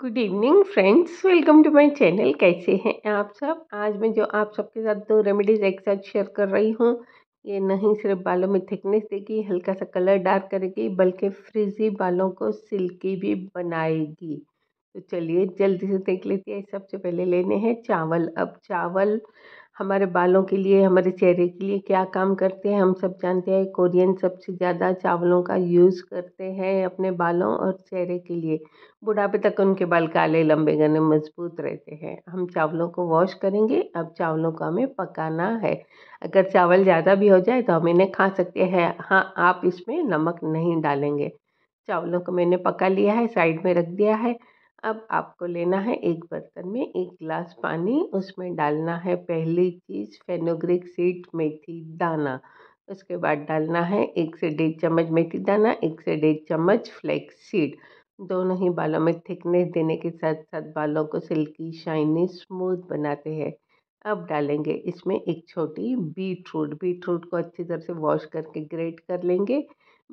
good evening friends welcome to my channel कैसे हैं आप सब आज मैं जो आप सबके साथ दो रेमेडीज़ एक साथ शेयर कर रही हूँ ये नहीं सिर्फ बालों में थिकनेस देगी हल्का सा कलर डार्क करेगी बल्कि फ्रिजी बालों को सिल्की भी बनाएगी तो चलिए जल्दी से देख लेते हैं सबसे पहले लेने हैं चावल अब चावल हमारे बालों के लिए हमारे चेहरे के लिए क्या काम करते हैं हम सब जानते हैं कोरियन सबसे ज़्यादा चावलों का यूज़ करते हैं अपने बालों और चेहरे के लिए बुढ़ापे तक उनके बाल काले लंबे घने मजबूत रहते हैं हम चावलों को वॉश करेंगे अब चावलों को हमें पकाना है अगर चावल ज़्यादा भी हो जाए तो हम इन्हें खा सकते हैं हाँ आप इसमें नमक नहीं डालेंगे चावलों को मैंने पका लिया है साइड में रख दिया है अब आपको लेना है एक बर्तन में एक गिलास पानी उसमें डालना है पहली चीज़ फेनोग्रिक सीड मेथी दाना उसके बाद डालना है एक से डेढ़ चम्मच मेथी दाना एक से डेढ़ चम्मच फ्लैक्स सीड दोनों ही बालों में थिकनेस देने के साथ साथ बालों को सिल्की शाइनी स्मूथ बनाते हैं अब डालेंगे इसमें एक छोटी बीट रूट बीट रूट को अच्छी तरह से वॉश करके ग्रेट कर लेंगे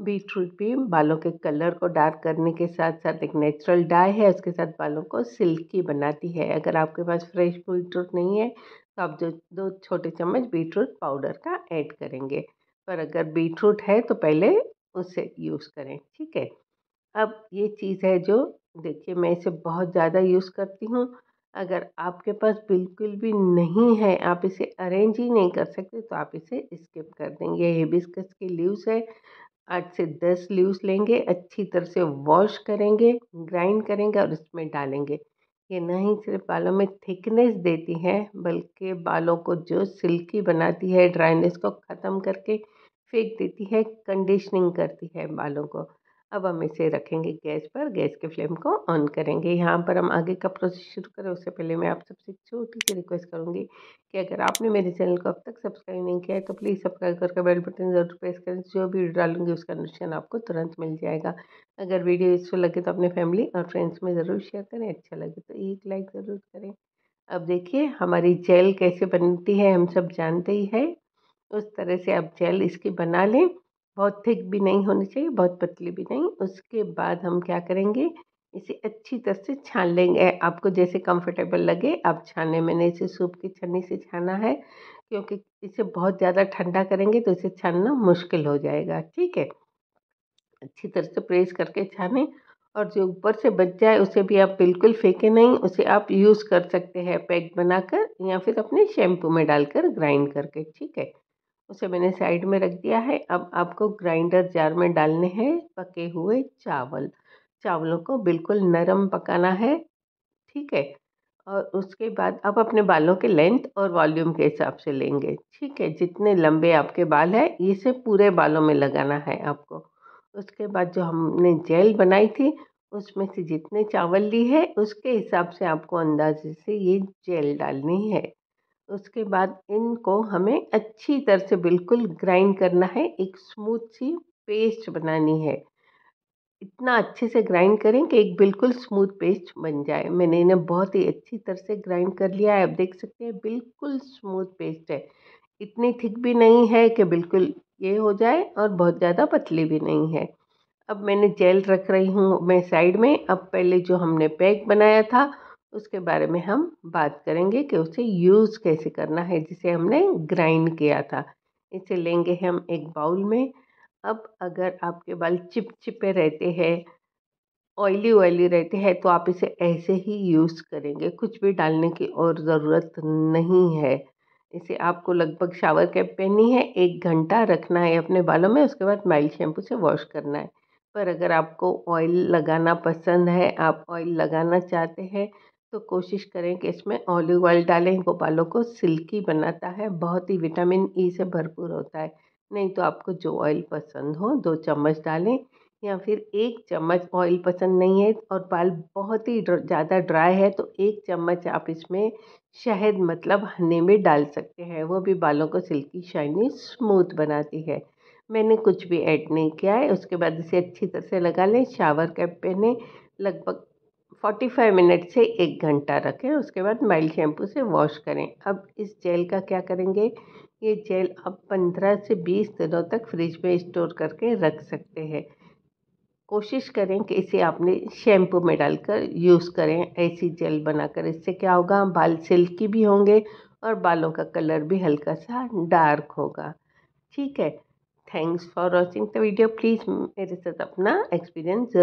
बीट रूट भी बालों के कलर को डार्क करने के साथ साथ एक नेचुरल डाई है उसके साथ बालों को सिल्की बनाती है अगर आपके पास फ्रेश बीट रूट नहीं है तो आप जो दो छोटे चम्मच बीट रूट पाउडर का ऐड करेंगे पर अगर बीट रूट है तो पहले उसे यूज़ करें ठीक है अब ये चीज़ है जो देखिए मैं इसे बहुत ज़्यादा यूज़ करती हूँ अगर आपके पास बिल्कुल भी नहीं है आप इसे अरेंज ही नहीं कर सकते तो आप इसे स्किप कर देंगे हेबिस्कस के लीव्स है आठ से दस लीव्स लेंगे अच्छी तरह से वॉश करेंगे ग्राइंड करेंगे और इसमें डालेंगे ये न ही सिर्फ बालों में थिकनेस देती है बल्कि बालों को जो सिल्की बनाती है ड्राइनेस को ख़त्म करके फेंक देती है कंडीशनिंग करती है बालों को अब हम इसे रखेंगे गैस पर गैस के फ्लेम को ऑन करेंगे यहाँ पर हम आगे का प्रोसेस शुरू करें उससे पहले मैं आप सबसे छोटी सी रिक्वेस्ट करूँगी कि अगर आपने मेरे चैनल को अब तक सब्सक्राइब नहीं किया है तो प्लीज़ सब्सक्राइब करके बेल बटन जरूर प्रेस करें जो भी डालूंगी उसका नोटिफिकेशन आपको तुरंत मिल जाएगा अगर वीडियो यूजफुल लगे तो अपने फैमिली और फ्रेंड्स में ज़रूर शेयर करें अच्छा लगे तो एक लाइक ज़रूर करें अब देखिए हमारी जेल कैसे बनती है हम सब जानते ही है उस तरह से आप जेल इसकी बना लें बहुत थिक भी नहीं होनी चाहिए बहुत पतली भी नहीं उसके बाद हम क्या करेंगे इसे अच्छी तरह से छान लेंगे आपको जैसे कंफर्टेबल लगे आप छाने मैंने इसे सूप की छन्नी से छाना है क्योंकि इसे बहुत ज़्यादा ठंडा करेंगे तो इसे छानना मुश्किल हो जाएगा ठीक है अच्छी तरह से प्रेस करके छाने और जो ऊपर से बच जाए उसे भी आप बिल्कुल फेंके नहीं उसे आप यूज़ कर सकते हैं पैक बनाकर या फिर अपने शैम्पू में डालकर ग्राइंड करके ठीक है उसे मैंने साइड में रख दिया है अब आपको ग्राइंडर जार में डालने हैं पके हुए चावल चावलों को बिल्कुल नरम पकाना है ठीक है और उसके बाद आप अपने बालों के लेंथ और वॉल्यूम के हिसाब से लेंगे ठीक है जितने लंबे आपके बाल हैं इसे पूरे बालों में लगाना है आपको उसके बाद जो हमने जेल बनाई थी उसमें से जितने चावल ली है उसके हिसाब से आपको अंदाजे से ये जेल डालनी है उसके बाद इनको हमें अच्छी तरह से बिल्कुल ग्राइंड करना है एक स्मूथ सी पेस्ट बनानी है इतना अच्छे से ग्राइंड करें कि एक बिल्कुल स्मूथ पेस्ट बन जाए मैंने इन्हें बहुत ही अच्छी तरह से ग्राइंड कर लिया है आप देख सकते हैं बिल्कुल स्मूथ पेस्ट है इतनी थिक भी नहीं है कि बिल्कुल ये हो जाए और बहुत ज़्यादा पतली भी नहीं है अब मैंने जेल रख रही हूँ मैं साइड में अब पहले जो हमने पैक बनाया था उसके बारे में हम बात करेंगे कि उसे यूज़ कैसे करना है जिसे हमने ग्राइंड किया था इसे लेंगे हम एक बाउल में अब अगर आपके बाल चिपचिपे रहते हैं ऑयली ऑयली रहते हैं तो आप इसे ऐसे ही यूज़ करेंगे कुछ भी डालने की और ज़रूरत नहीं है इसे आपको लगभग शावर कैप पहनी है एक घंटा रखना है अपने बालों में उसके बाद माइल्ड शैम्पू से वॉश करना है पर अगर आपको ऑयल लगाना पसंद है आप ऑयल लगाना चाहते हैं तो कोशिश करें कि इसमें ऑलिव ऑयल डालें वो बालों को सिल्की बनाता है बहुत ही विटामिन ई से भरपूर होता है नहीं तो आपको जो ऑयल पसंद हो दो चम्मच डालें या फिर एक चम्मच ऑयल पसंद नहीं है और बाल बहुत ही ज़्यादा ड्राई है तो एक चम्मच आप इसमें शहद मतलब हनी में डाल सकते हैं वो भी बालों को सिल्की शाइनी स्मूथ बनाती है मैंने कुछ भी ऐड नहीं किया है उसके बाद इसे अच्छी तरह से लगा लें शावर कैप पहने लगभग 45 मिनट से एक घंटा रखें उसके बाद माइल्ड शैम्पू से वॉश करें अब इस जेल का क्या करेंगे ये जेल आप 15 से 20 दिनों तक फ्रिज में स्टोर करके रख सकते हैं कोशिश करें कि इसे आपने शैम्पू में डालकर यूज़ करें ऐसी जेल बनाकर इससे क्या होगा बाल सिल्की भी होंगे और बालों का कलर भी हल्का सा डार्क होगा ठीक है thanks for watching the video please मेरे साथ अपना एक्सपीरियंस